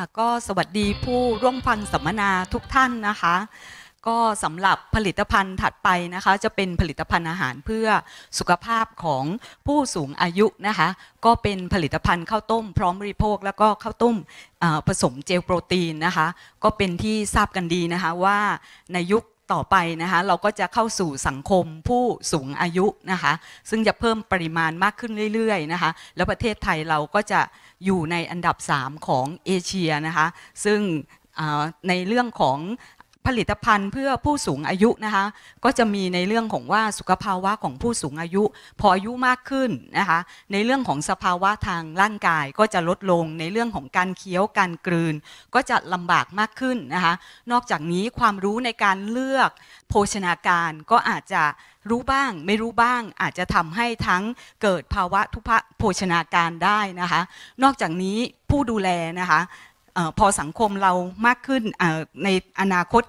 ่ะก็สวัสดีผู้ร่วมฟังสัมมนาทุกท่านนะคะ ก็สำหรับผลิตภัณฑ์ถัดไปนะคะ จะเป็นผลิตภัณฑ์อาหารเพื่อสุขภาพของผู้สูงอายุนะคะก็เป็นผลิตภัณฑ์ข้าวต้มพร้อมบริโภคแล้วก็ข้าวต้มผสมเจลโปรตีนนะคะก็เป็นที่ทราบกันดีนะคะว่าในยุคต่อไปนะคะเราก็จะเข้าสู่สังคมผู้สูงอายุนะคะ ซึ่งจะเพิ่มปริมาณมากขึ้นเรื่อยๆนะคะ แล้วประเทศไทยเราก็จะอยู่ในอันดับ 3 ของเอเชียนะคะ ซึ่งในเรื่องของผลิตภัณฑ์เพื่อผู้สูงอายุนะคะก็จะมีในเรื่องของว่าสุขภาวะของผู้สูงอายุ พออายุมากขึ้นนะคะในเรื่องของสภาวะทางร่างกายก็จะลดลงในเรื่องของการเคี้ยวการกลืน ก็จะลำบากมากขึ้นนะคะ นอกจากนี้ความรู้ในการเลือกโภชนาการก็อาจจะรู้บ้าง ไม่รู้บ้างอาจจะทำให้ทั้งเกิดภาวะทุพโภชนาการได้นะคะ นอกจากนี้ผู้ดูแลนะคะพอสังคมเรามากขึ้นในอนาคต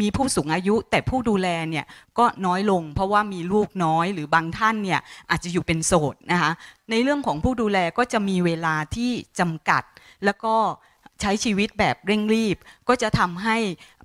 มีผู้สูงอายุ แต่ผู้ดูแลเนี่ยก็น้อยลง เพราะว่ามีลูกน้อย หรือบางท่านเนี่ยอาจจะอยู่เป็นโสดนะคะในเรื่องของผู้ดูแลก็จะมีเวลาที่จำกัด แล้วก็ใช้ชีวิตแบบเร่งรีบก็จะทำให้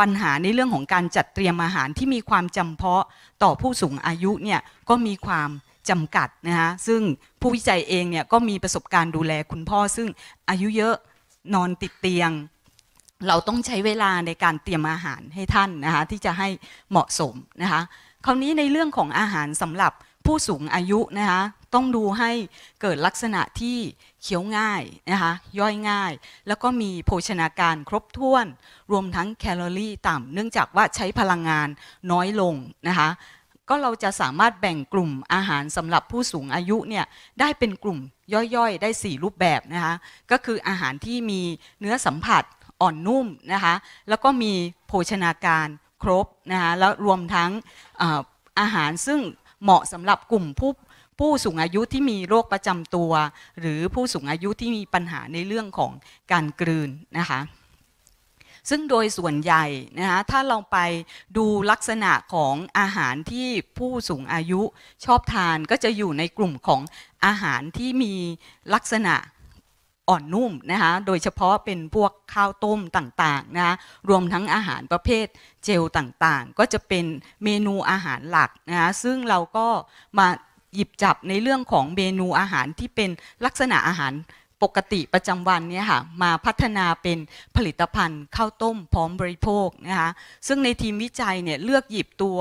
ปัญหาในเรื่องของการจัดเตรียมอาหารที่มีความจำเพาะต่อผู้สูงอายุเนี่ยก็มีความจำกัดนะคะซึ่งผู้วิจัยเองเนี่ยก็มีประสบการณ์ดูแลคุณพ่อ ซึ่งอายุเยอะนอนติดเตียง เราต้องใช้เวลาในการเตรียมอาหารให้ท่านนะคะที่จะให้เหมาะสมนะคะ คราวนี้ในเรื่องของอาหารสำหรับผู้สูงอายุนะคะต้องดูให้เกิดลักษณะที่เคี้ยวง่ายนะคะย่อยง่ายแล้วก็มีโภชนาการครบถ้วนรวมทั้งแคลอรี่ต่ำเนื่องจากว่าใช้พลังงานน้อยลงนะคะก็เราจะสามารถแบ่งกลุ่มอาหารสำหรับผู้สูงอายุเนี่ยได้เป็นกลุ่มย่อยๆ ได้ 4 รูปแบบนะคะก็คืออาหารที่มีเนื้อสัมผัสอ่อนนุ่มนะคะแล้วก็มีโภชนาการครบนะคะแล้วรวมทั้งอาหารซึ่งเหมาะสำหรับกลุ่มผู้ผู้สูงอายุที่มีโรคประจำตัว หรือผู้สูงอายุที่มีปัญหาในเรื่องของการกลืนนะคะซึ่งโดยส่วนใหญ่นะคะถ้าเราไปดูลักษณะของอาหารที่ผู้สูงอายุชอบทานก็จะอยู่ในกลุ่มของอาหารที่มีลักษณะอ่อนนุ่มนะคะโดยเฉพาะเป็นพวกข้าวต้มต่างๆนะคะรวมทั้งอาหารประเภทเจลต่างๆ ก็จะเป็นเมนูอาหารหลักนะคะซึ่งเราก็มาหยิบจับในเรื่องของเมนูอาหารที่เป็นลักษณะอาหารปกติประจำวันเนี่ยค่ะมาพัฒนาเป็นผลิตภัณฑ์ข้าวต้มพร้อมบริโภคนะคะซึ่งในทีมวิจัยเนี่ยเลือกหยิบตัว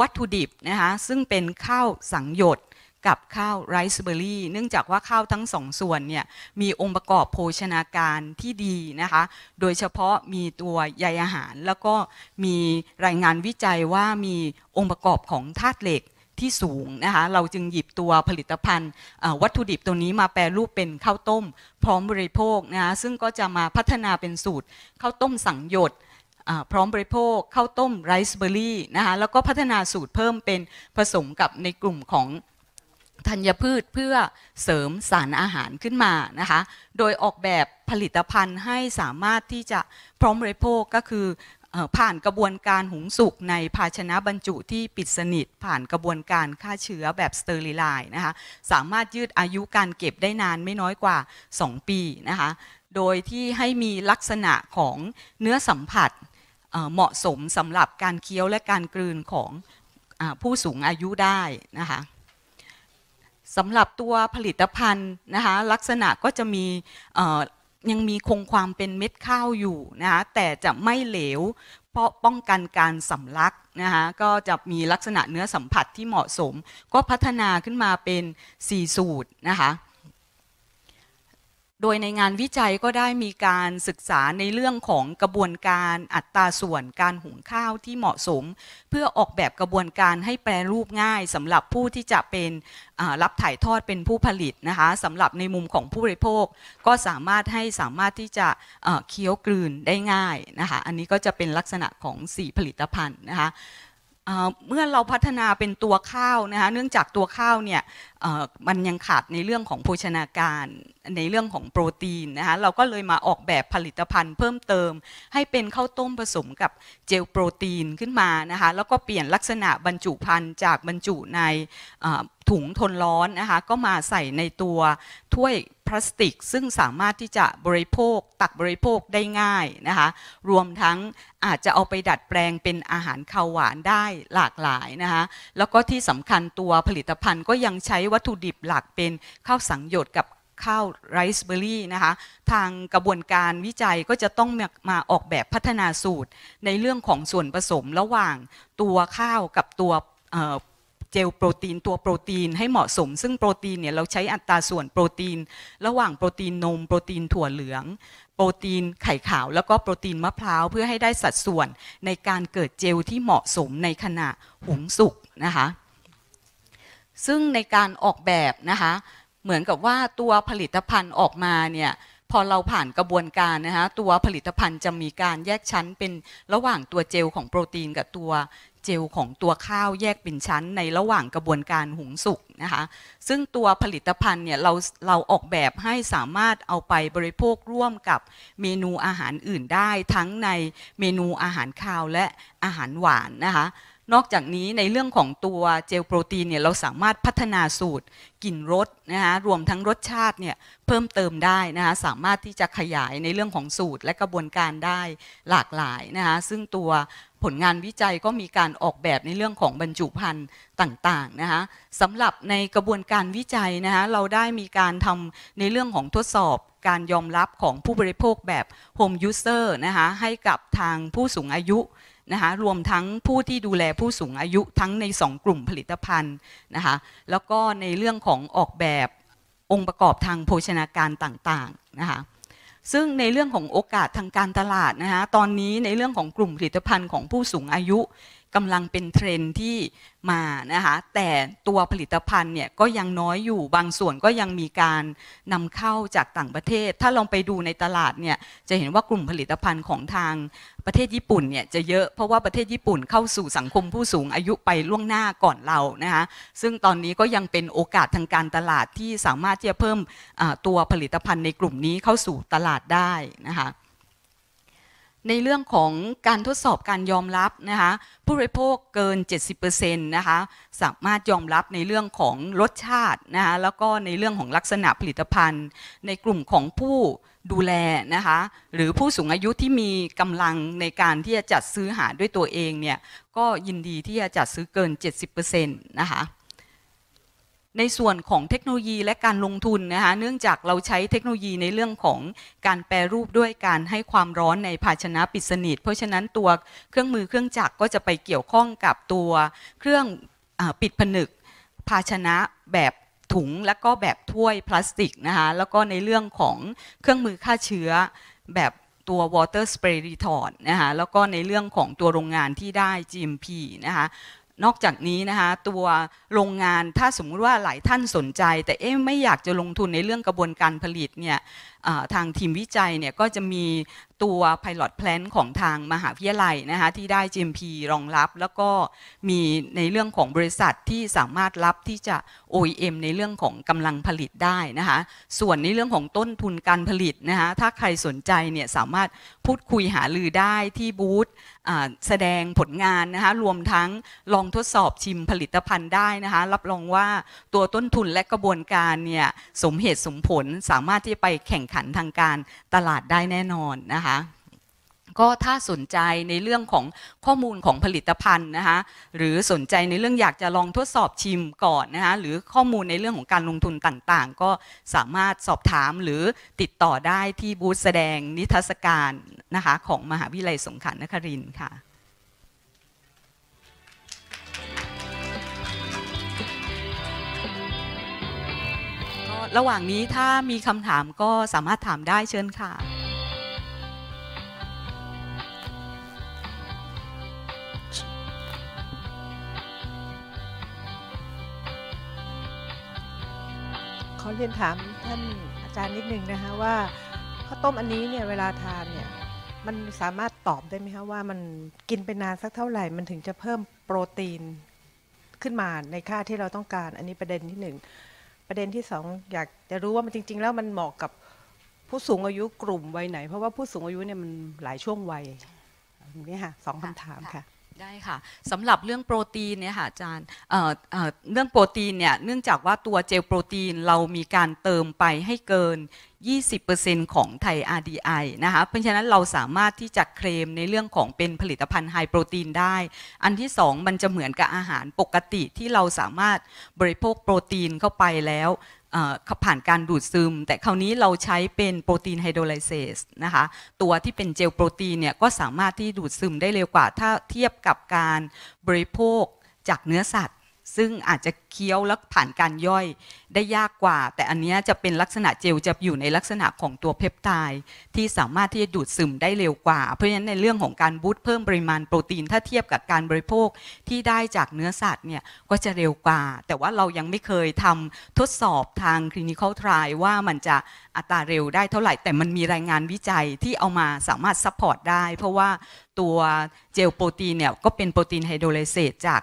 วัตถุดิบนะคะซึ่งเป็นข้าวสังหยดกับข้าวไรซ์เบอร์รี่เนื่องจากว่าข้าวทั้งสองส่วนเนี่ยมีองค์ประกอบโภชนาการที่ดีนะคะโดยเฉพาะมีตัวใยอาหาร แล้วก็มีรายงานวิจัยว่ามีองค์ประกอบของธาตุเหล็กที่สูงนะคะ เราจึงหยิบตัวผลิตภัณฑ์วัตถุดิบตัวนี้มาแปรรูปเป็นข้าวต้ม พร้อมบริโภคนะคะซึ่งก็จะมาพัฒนาเป็นสูตรข้าวต้มสังยดพร้อมบริโภคข้าวต้มไรซ์เบอร์รี่นะคะ แล้วก็พัฒนาสูตรเพิ่มเป็นผสมกับในกลุ่มของธัญพืชเพื่อเสริมสารอาหารขึ้นมานะคะ โดยออกแบบผลิตภัณฑ์ให้สามารถที่จะพร้อมบริโภคก็คือผ่านกระบวนการหุงสุกในภาชนะบรรจุที่ปิดสนิทผ่านกระบวนการฆ่าเชื้อแบบสเตอริไลน์นะคะ สามารถยืดอายุการเก็บได้นานไม่น้อยกว่า 2 ปีนะคะ โดยที่ให้มีลักษณะของเนื้อสัมผัสเหมาะสมสำหรับการเคี้ยวและการกลืนของผู้สูงอายุได้นะคะสำหรับตัวผลิตภัณฑ์นะคะ ลักษณะก็จะมียังมีคงความเป็นเม็ดข้าวอยู่นะคะแต่จะไม่เหลว เพราะป้องกันการสำลักนะคะก็จะมีลักษณะเนื้อสัมผัสที่เหมาะสม ก็พัฒนาขึ้นมาเป็น 4 สูตรนะคะโดยในงานวิจัยก็ได้มีการศึกษาในเรื่องของกระบวนการอัตราส่วนการหุงข้าวที่เหมาะสม เพื่อออกแบบกระบวนการให้แปลรูปง่ายสำหรับผู้ที่จะเป็นรับถ่ายทอดเป็นผู้ผลิตนะคะสำหรับในมุมของผู้บริโภคก็สามารถให้สามารถที่จะเคี้ยวกลืนได้ง่ายนะคะอันนี้ก็จะเป็นลักษณะของ 4 ผลิตภัณฑ์นะคะเมื่อเราพัฒนาเป็นตัวข้าวนะคะ เนื่องจากตัวข้าวเนี่ยมันยังขาดในเรื่องของโภชนาการในเรื่องของโปรตีนนะคะ เราก็เลยมาออกแบบผลิตภัณฑ์เพิ่มเติมให้เป็นข้าวต้มผสมกับเจลโปรตีนขึ้นมานะคะ แล้วก็เปลี่ยนลักษณะบรรจุภัณฑ์จากบรรจุในถุงทนร้อนนะคะก็มาใส่ในตัวถ้วยพลาสติกซึ่งสามารถที่จะบริโภคตักบริโภคได้ง่ายนะคะ รวมทั้งอาจจะเอาไปดัดแปลงเป็นอาหารข้าวหวานได้หลากหลายนะคะ แล้วก็ที่สำคัญตัวผลิตภัณฑ์ก็ยังใช้วัตถุดิบหลักเป็นข้าวสังโยชน์กับข้าวไรซ์เบอร์รี่นะคะ ทางกระบวนการวิจัยก็จะต้องมาออกแบบพัฒนาสูตรในเรื่องของส่วนผสมระหว่างตัวข้าวกับตัวเจลโปรตีนตัวโปรตีนให้เหมาะสม ซึ่งโปรตีนเนี่ยเราใช้อัตราส่วนโปรตีน ระหว่างโปรตีนนมโปรตีนถั่วเหลือง โปรตีนไข่ขาวแล้วก็โปรตีนมะพร้าวเพื่อให้ได้สัดส่วนในการเกิดเจลที่เหมาะสมในขณะหุงสุกนะคะซึ่งในการออกแบบนะคะเหมือนกับว่าตัวผลิตภัณฑ์ออกมาเนี่ยพอเราผ่านกระบวนการนะคะตัวผลิตภัณฑ์จะมีการแยกชั้นเป็นระหว่างตัวเจลของโปรตีนกับตัวเจลของตัวข้าวแยกเป็นชั้น ในระหว่างกระบวนการหุงสุกนะคะซึ่งตัวผลิตภัณฑ์เนี่ยเราเราออกแบบให้สามารถเอาไปบริโภคร่วมกับเมนูอาหารอื่นได้ ทั้งในเมนูอาหารข้าวและอาหารหวานนะคะนอกจากนี้ในเรื่องของตัวเจลโปรตีนเนี่ยเราสามารถพัฒนาสูตรกลิ่นรสนะคะรวมทั้งรสชาติเนี่ยเพิ่มเติมได้นะคะสามารถที่จะขยายในเรื่องของสูตรและกระบวนการได้หลากหลายนะคะซึ่งตัวผลงานวิจัยก็มีการออกแบบในเรื่องของบรรจุภัณฑ์ต่างๆนะคะสำหรับในกระบวนการวิจัยนะคะเราได้มีการทำในเรื่องของทดสอบการยอมรับของผู้บริโภคแบบ Home User นะคะให้กับทางผู้สูงอายุนะคะรวมทั้งผู้ที่ดูแลผู้สูงอายุทั้งใน 2 กลุ่มผลิตภัณฑ์นะคะแล้วก็ในเรื่องของออกแบบองค์ประกอบทางโภชนาการต่างๆนะคะซึ่งในเรื่องของโอกาสทางการตลาดนะคะตอนนี้ในเรื่องของกลุ่มผลิตภัณฑ์ของผู้สูงอายุกำลังเป็นเทรนที่มานะคะแต่ตัวผลิตภัณฑ์เนี่ยก็ยังน้อยอยู่บางส่วนก็ยังมีการนำเข้าจากต่างประเทศ ถ้าลองไปดูในตลาดเนี่ย จะเห็นว่ากลุ่มผลิตภัณฑ์ของทางประเทศญี่ปุ่นเนี่ยจะเยอะ เพราะว่าประเทศญี่ปุ่นเข้าสู่สังคมผู้สูงอายุไปล่วงหน้าก่อนเรานะคะ ซึ่งตอนนี้ก็ยังเป็นโอกาสทางการตลาดที่สามารถที่จะเพิ่มตัวผลิตภัณฑ์ในกลุ่มนี้เข้าสู่ตลาดได้นะคะในเรื่องของการทดสอบการยอมรับนะคะผู้บริโภคเกิน 70%นะคะสามารถยอมรับในเรื่องของรสชาตินะคะแล้วก็ในเรื่องของลักษณะผลิตภัณฑ์ ในกลุ่มของผู้ดูแลนะคะหรือผู้สูงอายุที่มีกำลังในการที่จะจัดซื้อหาด้วยตัวเองเนี่ยก็ยินดีที่จะจัดซื้อเกิน 70%นะคะในส่วนของเทคโนโลยีและการลงทุนนะคะ เนื่องจากเราใช้เทคโนโลยีในเรื่องของการแปรรูปด้วยการให้ความร้อนในภาชนะปิดสนิท เพราะฉะนั้นตัวเครื่องมือเครื่องจักรก็จะไปเกี่ยวข้องกับตัวเครื่องอปิดผนึก ภาชนะแบบถุงและก็แบบถ้วยพลาสติกนะคะ แล้วก็ในเรื่องของเครื่องมือฆ่าเชื้อแบบตัว water spray retort นะคะ แล้วก็ในเรื่องของตัวโรงงานที่ได้ GMP นะคะนอกจากนี้นะคะตัวโรงงานถ้าสมมุติว่าหลายท่านสนใจ แต่เอ๊ะไม่อยากจะลงทุนในเรื่องกระบวนการผลิตเนี่ยทางทีมวิจัยเนี่ยก็จะมีตัว Pilot Plan ของทางมหาวิทยาลัยนะคะที่ได้ GMP รองรับแล้วก็มีในเรื่องของบริษัทที่สามารถรับที่จะ OEM ในเรื่องของกำลังผลิตได้นะคะส่วนในเรื่องของต้นทุนการผลิตนะคะถ้าใครสนใจเนี่ยสามารถพูดคุยหาลือได้ที่บูธแสดงผลงานนะคะรวมทั้งลองทดสอบชิมผลิตภัณฑ์ได้นะคะรับรองว่าตัวต้นทุนและกระบวนการเนี่ยสมเหตุสมผลสามารถที่ไปแข่งขันขัน ทางการตลาดได้แน่นอนนะคะก็ถ้าสนใจในเรื่องของข้อมูลของผลิตภัณฑ์นะคะหรือสนใจในเรื่องอยากจะลองทดสอบชิมก่อนนะคะหรือข้อมูลในเรื่องของการลงทุนต่างๆ ก็สามารถสอบถามหรือติดต่อได้ที่บูธแสดงนิทรรศการนะคะของมหาวิทยาลัยสงขลานครินทร์ค่ะระหว่างนี้ถ้ามีคำถามก็สามารถถามได้เชิญค่ะ ขอเรียนถามท่านอาจารย์นิดนึงนะคะว่า ข้าวต้มอันนี้เนี่ยเวลาทานเนี่ยมันสามารถตอบได้ไหมคะว่ามันกินไปนานสักเท่าไหร่มันถึงจะเพิ่มโปรตีนขึ้นมาในค่าที่เราต้องการอันนี้ประเด็นที่หนึ่งประเด็นที่สองอยากจะรู้ว่ามันจริง ๆ แล้วมันเหมาะกับผู้สูงอายุกลุ่มวัยไหน เพราะว่าผู้สูงอายุเนี่ยมันหลายช่วงวัย นี่ค่ะสองคำถามค่ะได้ค่ะสำหรับเรื่องโปรตีนเนี่ยค่ะอาจารย์เรื่องโปรตีนเนี่ย เนื่องจากว่าตัวเจลโปรตีนเรามีการเติมไปให้เกิน 20%ของไทย RDI นะคะเพราะฉะนั้นเราสามารถที่จะเคลมในเรื่องของเป็นผลิตภัณฑ์ไฮโปรตีนได้ อันที่ 2 มันจะเหมือนกับอาหารปกติที่เราสามารถบริโภคโปรตีนเข้าไปแล้วผ่านการดูดซึม แต่คราวนี้เราใช้เป็นโปรตีนไฮโดรไลเซสนะคะตัวที่เป็นเจลโปรตีนเนี่ย ก็สามารถที่ดูดซึมได้เร็วกว่า ถ้าเทียบกับการบริโภคจากเนื้อสัตว์ซึ่งอาจจะเคี้ยวและผ่านการย่อยได้ยากกว่า แต่อันนี้จะเป็นลักษณะเจลจะอยู่ในลักษณะของตัวเพปไทด์ที่สามารถที่จะดูดซึมได้เร็วกว่า เพราะฉะนั้นในเรื่องของการบูตเพิ่มปริมาณโปรตีน ถ้าเทียบกับการบริโภคที่ได้จากเนื้อสัตว์เนี่ยก็จะเร็วกว่า แต่ว่าเรายังไม่เคยทำทดสอบทางคลินิคอลทรายว่ามันจะอัตราเร็วได้เท่าไหร่แต่มันมีรายงานวิจัยที่เอามาสามารถซัพพอร์ตได้ เพราะว่าตัวเจลโปรตีนเนี่ยก็เป็นโปรตีนไฮโดรเลเซตจาก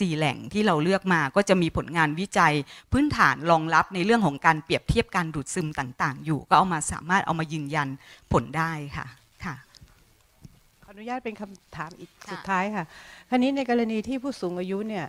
4แหล่งที่เราเลือกมาก็จะมีผลงานวิจัยพื้นฐานรองรับในเรื่องของการเปรียบเทียบการดูดซึมต่าง ๆ อยู่ก็เอามาสามารถเอามายืนยันผลได้ค่ะค่ะ ขออนุญาตเป็นคำถามอีกสุดท้ายค่ะ คราวนี้ในกรณีที่ผู้สูงอายุเนี่ย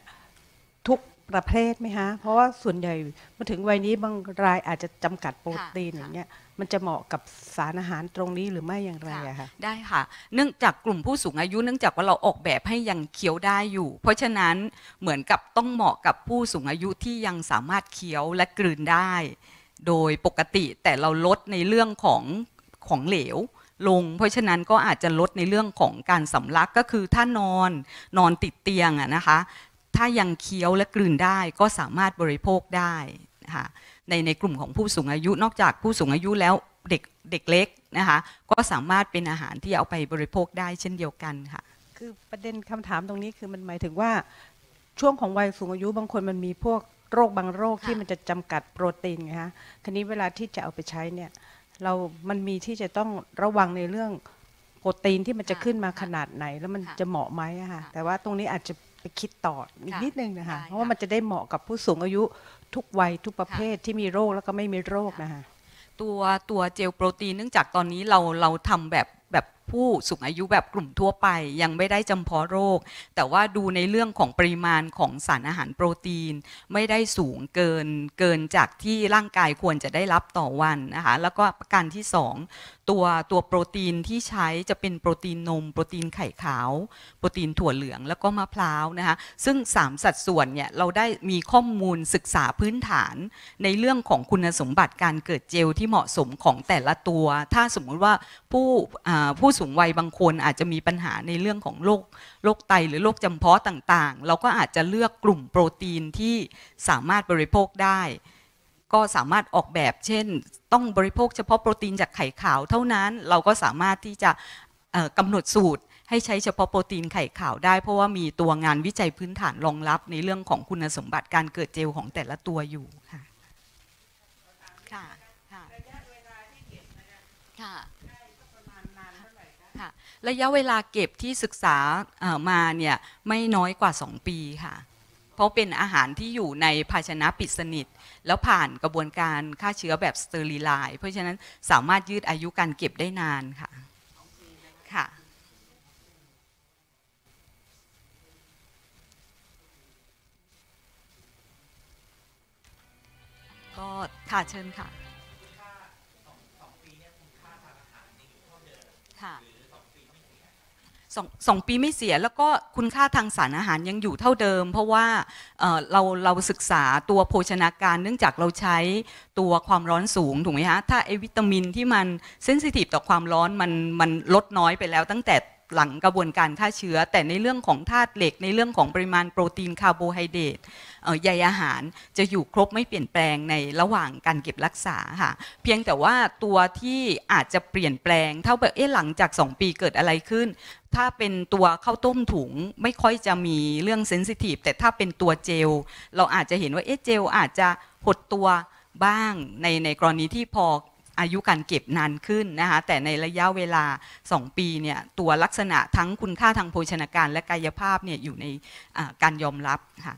ทุกประเภทไหมฮะเพราะว่าส่วนใหญ่มาถึงวัยนี้บางรายอาจจะจำกัดโปรตีนอย่างเงี้ยมันจะเหมาะกับสารอาหารตรงนี้หรือไม่อย่างไรอะคะได้ค่ะเนื่องจากกลุ่มผู้สูงอายุเนื่องจากว่าเราออกแบบให้ยังเคี้ยวได้อยู่ เพราะฉะนั้นเหมือนกับต้องเหมาะกับผู้สูงอายุที่ยังสามารถเคี้ยวและกลืนได้ โดยปกติแต่เราลดในเรื่องของของเหลวลง เพราะฉะนั้นก็อาจจะลดในเรื่องของการสำลักก็คือถ้านอนนอนติดเตียงอะนะคะ ถ้ายังเคี้ยวและกลืนได้ก็สามารถบริโภคได้ค่ะใน ในกลุ่ม ของ ผู้สูงอายุนอกจากผู้สูงอายุแล้วเด็กเด็กเล็ก นะคะ ก็สามารถเป็นอาหารที่เอาไปบริโภคได้เช่นเดียวกันค่ะ คือประเด็นคำถามตรงนี้คือมันหมายถึงว่าช่วงของ วัยสูงอายุบางคนมันมีพวกโรคบางโรคที่มันจะจำกัดโปรตีนไงคะทีนี้เวลาที่จะเอาไปใช้เนี่ยเรามันมีที่จะต้องระวังในเรื่องโปรตีนที่มันจะขึ้นมาขนาดไหน แล้วมันจะเหมาะไหมอะค่ะแต่ว่าตรงนี้อาจจะไปคิดต่ออีกนิดนึงนะคะเพราะว่ามันจะได้เหมาะกับผู้สูงอายุทุกวัยทุกประเภทที่มีโรคแล้วก็ไม่มีโรคนะคะตัวตัวเจลโปรตีนเนื่องจากตอนนี้เราเราทำแบบผู้สูงอายุแบบกลุ่มทั่วไปยังไม่ได้จำเพาะโรค แต่ว่าดูในเรื่องของปริมาณของสารอาหารโปรตีน ไม่ได้สูงเกินเกินจากที่ร่างกายควรจะได้รับต่อวันนะคะแล้วก็ประการที่2ตัวตัวโปรตีนที่ใช้จะเป็นโปรตีนนมโปรตีนไข่ขาว โปรตีนถั่วเหลืองแล้วก็มะพร้าวนะคะซึ่ง3สัดส่วนเนี่ยเราได้มีข้อมูลศึกษาพื้นฐานในเรื่องของคุณสมบัติการเกิดเจลที่เหมาะสมของแต่ละตัวถ้าสมมุติว่าผู้ผู้สูงวัยบางคนอาจจะมีปัญหาในเรื่องของโรคโรคไตหรือโรคจำเพาะต่างๆ เราก็อาจจะเลือกกลุ่มโปรตีนที่สามารถบริโภคได้ ก็สามารถออกแบบเช่น ต้องบริโภค เฉพาะโปรตีนจากไข่ขาว เท่านั้นเราก็สามารถที่จะกำหนดสูตร ให้ใช้เฉพาะโปรตีนไข่ขาวได้ เพราะว่ามีตัวงานวิจัยพื้นฐานรองรับในเรื่องของคุณสมบัติการเกิดเจลของแต่ละตัวอยู่ค่ะระยะเวลาเก็บที่ศึกษามาเนี่ยไม่น้อยกว่า 2 ปีค่ะ เพราะเป็นอาหารที่อยู่ในภาชนะปิดสนิท แล้วผ่านกระบวนการฆ่าเชื้อแบบสเตอริไลเพราะฉะนั้นสามารถยืดอายุการเก็บได้นานค่ะ ค่ะก็ค่ะเชิญค่ะสองสองปีไม่เสียแล้วก็คุณค่าทางสารอาหารยังอยู่เท่าเดิม เพราะว่าเเราเราศึกษาตัวโภชนาการเนื่องจากเราใช้ตัวความร้อนสูงถูกไหมฮะถ้าไอวิตามินที่มัน เซนซิทีฟต่อความร้อนมันมันลดน้อยไปแล้วตั้งแต่หลังกระบวนการฆ่าเชื้อ แต่ในเรื่องของธาตุเหล็กในเรื่องของปริมาณ โปรตีน คาร์โบไฮเดรตใยอาหารจะอยู่ครบไม่เปลี่ยนแปลงในระหว่างการเก็บรักษา ค่ะ เพียงแต่ว่าตัวที่อาจจะเปลี่ยนแปลง เท่าแบบ เอ๊ะหลังจาก 2 ปีเกิดอะไรขึ้น ถ้าเป็นตัวข้าวต้มถุงไม่ค่อยจะมีเรื่องเซนซิทีฟแต่ถ้าเป็นตัวเจลเราอาจจะเห็นว่าเอ๊ะเจลอาจจะหดตัวบ้างในในกรณีที่พออายุการเก็บนานขึ้นนะคะแต่ในระยะเวลา 2 ปีเนี่ยตัวลักษณะทั้งคุณค่าทางโภชนาการและกายภาพเนี่ยอยู่ในการยอมรับค่ะ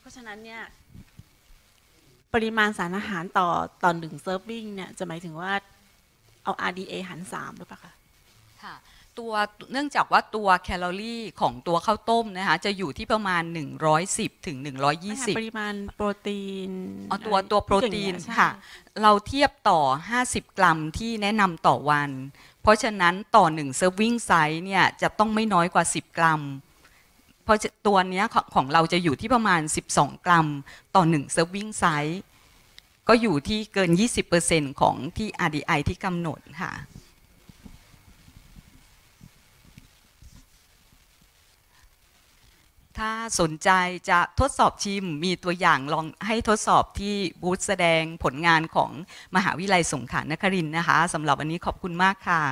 เพราะฉะนั้นเนี่ยปริมาณสารอาหารต่อต่อหนึ่งเซิร์ฟวิ่งเนี่ยจะหมายถึงว่าเอา RDA หันสามหรือเปล่าคะค่ะตัวเนื่องจากว่าตัวแคลอรี่ของตัวข้าวต้มนะคะจะอยู่ที่ประมาณ110ถึง120ปริมาณโปรตีนเอาตัวตัวโปรตีนค่ะเราเทียบต่อ 50 กรัมที่แนะนำต่อวัน เพราะฉะนั้นต่อ1เซอร์วิ้งไซส์เนี่ยจะต้องไม่น้อยกว่า 10 กรัม เพราะตัวเนี้ยของเราจะอยู่ที่ประมาณ 12 กรัม ต่อ1เซอร์วิ้งไซส์ก็อยู่ที่เกิน20%ของที่ RDI ที่กำหนดค่ะถ้าสนใจจะทดสอบชิมมีตัวอย่างลองให้ทดสอบที่บูธแสดงผลงานของมหาวิทยาลัยสงขลานครินทร์นะคะสำหรับวันนี้ขอบคุณมากค่ะ